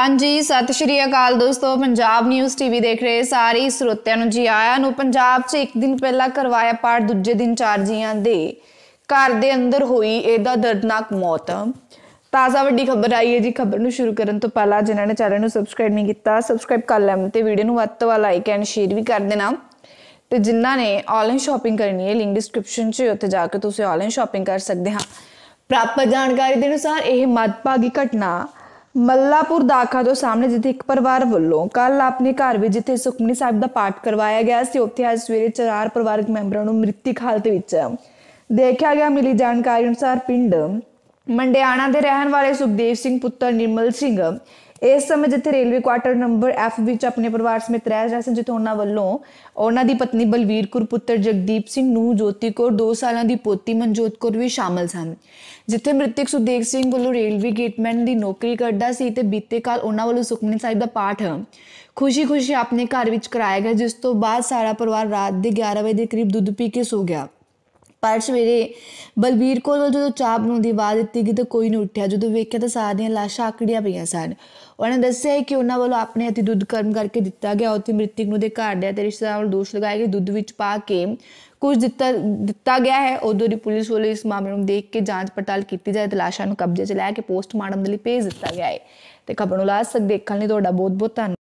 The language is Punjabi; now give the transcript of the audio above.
ਹਾਂਜੀ ਸਤਿ ਸ਼੍ਰੀ ਅਕਾਲ ਦੋਸਤੋ ਪੰਜਾਬ ਨਿਊਜ਼ ਟੀਵੀ ਦੇਖ ਰਹੇ ਸਾਰੇ ਸਰੋਤਿਆਂ ਨੂੰ ਜੀ ਆਇਆਂ ਨੂੰ ਪੰਜਾਬ 'ਚ ਇੱਕ ਦਿਨ ਪਹਿਲਾਂ ਕਰਵਾਇਆ ਪਾਠ ਦੂਜੇ ਦਿਨ ਚਾਰ ਜੀਆਂ ਦੇ ਘਰ ਦੇ ਅੰਦਰ ਹੋਈ ਇਹਦਾ ਦਰਦਨਾਕ ਮੌਤ ਤਾਜ਼ਾ ਵੱਡੀ ਖਬਰ ਆਈ ਹੈ ਜੀ ਖਬਰ ਨੂੰ ਸ਼ੁਰੂ ਕਰਨ ਤੋਂ ਪਹਿਲਾਂ ਜਿਨ੍ਹਾਂ ਨੇ ਚੈਨਲ ਨੂੰ ਸਬਸਕ੍ਰਾਈਬ ਨਹੀਂ ਕੀਤਾ ਸਬਸਕ੍ਰਾਈਬ ਕਰ ਲੈਣ ਤੇ ਵੀਡੀਓ ਨੂੰ ਵੱਧ ਤੋਂ ਵੱਧ ਲਾਈਕ ਐਂਡ ਸ਼ੇਅਰ ਵੀ ਕਰ ਦੇਣਾ ਤੇ ਜਿਨ੍ਹਾਂ ਨੇ ਆਨਲਾਈਨ ਸ਼ਾਪਿੰਗ ਕਰਨੀ ਹੈ ਲਿੰਕ ਡਿਸਕ੍ਰਿਪਸ਼ਨ 'ਚ ਉੱਥੇ ਜਾ ਕੇ ਤੁਸੀਂ ਆਨਲਾਈਨ ਸ਼ਾਪਿੰਗ ਕਰ ਸਕਦੇ ਹਾਂ ਪ੍ਰਾਪਤ ਜਾਣਕਾਰੀ ਦੇ ਅਨੁਸਾਰ ਇਹ ਮਦਭਾਗੀ ਘਟਨਾ ਮੱਲਾਪੁਰ ਦਾਖਾ ਤੋਂ ਸਾਹਮਣੇ ਜਿੱਥੇ ਇੱਕ ਪਰਿਵਾਰ ਵੱਲੋਂ ਕੱਲ ਆਪਣੇ ਘਰ ਵਿੱਚ ਜਿੱਥੇ ਸੁਖਮਨੀ ਸਾਹਿਬ ਦਾ ਪਾਠ ਕਰਵਾਇਆ ਗਿਆ ਸੀ ਉੱਥੇ ਅੱਜ ਸਵੇਰੇ ਚਾਰ ਪਰਿਵਾਰਕ ਮੈਂਬਰਾਂ ਨੂੰ ਮ੍ਰਿਤਕ ਹਾਲਤ ਵਿੱਚ ਦੇਖਿਆ ਗਿਆ ਮਿਲੀ ਜਾਣਕਾਰੀ ਅਨੁਸਾਰ ਪਿੰਡ ਮੰਡਿਆਣਾ ਦੇ ਰਹਿਣ ਵਾਲੇ ਸੁਖਦੇਵ ਸਿੰਘ ਪੁੱਤਰ ਨਿਰਮਲ ਸਿੰਘ ਇਸ ਸਮੇਂ ਜਿੱਥੇ ਰੇਲਵੇ ਕੁਆਟਰ ਨੰਬਰ ਐਫ ਵਿੱਚ ਆਪਣੇ ਪਰਿਵਾਰ ਸਮੇਤ ਰਹਿ ਰਹੇ ਸਨ ਜਿੱਥੇ ਉਹਨਾਂ ਵੱਲੋਂ ਉਹਨਾਂ ਦੀ ਪਤਨੀ ਬਲਵੀਰ ਕੌਰ ਪੁੱਤਰ ਜਗਦੀਪ ਸਿੰਘ ਨੂੰ ਜੋਤੀ ਕੌਰ 2 ਸਾਲਾਂ ਦੀ ਪੋਤੀ ਮਨਜੋਤ ਕੌਰ ਵੀ ਸ਼ਾਮਲ ਸਨ ਜਿੱਥੇ ਮ੍ਰਿਤਕ ਸੁਦੇਖ ਸਿੰਘ ਵੱਲੋਂ ਰੇਲਵੇ ਗੇਟਮੈਨ ਦੀ ਨੌਕਰੀ ਕਰਦਾ ਸੀ ਤੇ ਬੀਤੇ ਕਾਲ ਉਹਨਾਂ ਵੱਲੋਂ ਸੁਖਮਨੀ ਸਾਹਿਬ ਦਾ ਪਾਠ ਖੁਸ਼ੀ-ਖੁਸ਼ੀ ਆਪਣੇ ਘਰ ਵਿੱਚ ਕਰਾਇਆ ਗਿਆ ਜਿਸ ਤੋਂ ਬਾਅਦ ਸਾਰਾ ਪਰਿਵਾਰ ਰਾਤ ਦੇ 11 ਵਜੇ ਦੇ ਕਰੀਬ ਦੁੱਧ ਪੀ ਕੇ ਸੋ ਗਿਆ ਪਰ ਸਵੇਰੇ ਬਲਬੀਰ ਕੋਲ ਜਦੋਂ ਚਾਪ ਨੂੰ ਦੀ ਦਿੱਤੀ ਕਿ ਤਾਂ ਕੋਈ ਨਹੀਂ ਉੱਠਿਆ ਜਦੋਂ ਵੇਖਿਆ ਤਾਂ ਸਾਰੀਆਂ ਲਾਸ਼ਾਂ ਆਕੜੀਆਂ ਪਈਆਂ ਸਨ ਉਹਨਾਂ ਦੱਸਿਆ ਕਿ ਉਹਨਾਂ ਵੱਲੋਂ ਆਪਣੇ ਹੱਥੀ ਦੁੱਧ ਕਰਮ ਕਰਕੇ ਦਿੱਤਾ ਗਿਆ ਤੇ ਮ੍ਰਿਤਕ ਨੂੰ ਦੇ ਘਰ ਦੇ ਤੇ ਰਿਸ਼ਤੇਦਾਰਾਂ ਵੱਲੋਂ ਦੋਸ਼ ਲਗਾਇਆ ਕਿ ਦੁੱਧ ਵਿੱਚ ਪਾ ਕੇ ਕੁਝ ਦਿੱਤਾ ਦਿੱਤਾ ਗਿਆ ਹੈ ਉਦੋਂ ਦੀ ਪੁਲਿਸ ਵੱਲੋਂ ਇਸ ਮਾਮਲੇ ਨੂੰ ਦੇਖ ਕੇ ਜਾਂਚ ਪੜਤਾਲ ਕੀਤੀ ਜਾਏ ਤੇ ਲਾਸ਼ਾਂ ਨੂੰ ਕਬਜ਼ੇ 'ਚ ਲੈ ਕੇ ਪੋਸਟਮਾਰਟਮ ਦੇ ਲਈ ਭੇਜ ਦਿੱਤਾ ਗਿਆ ਹੈ ਤੇ ਖਬਰ ਨੂੰ ਲਾਸਟ ਤੱਕ ਦੇਖਣ ਲਈ ਤੁਹਾਡਾ ਬਹੁਤ ਬਹੁਤ ਧੰਨਵਾਦ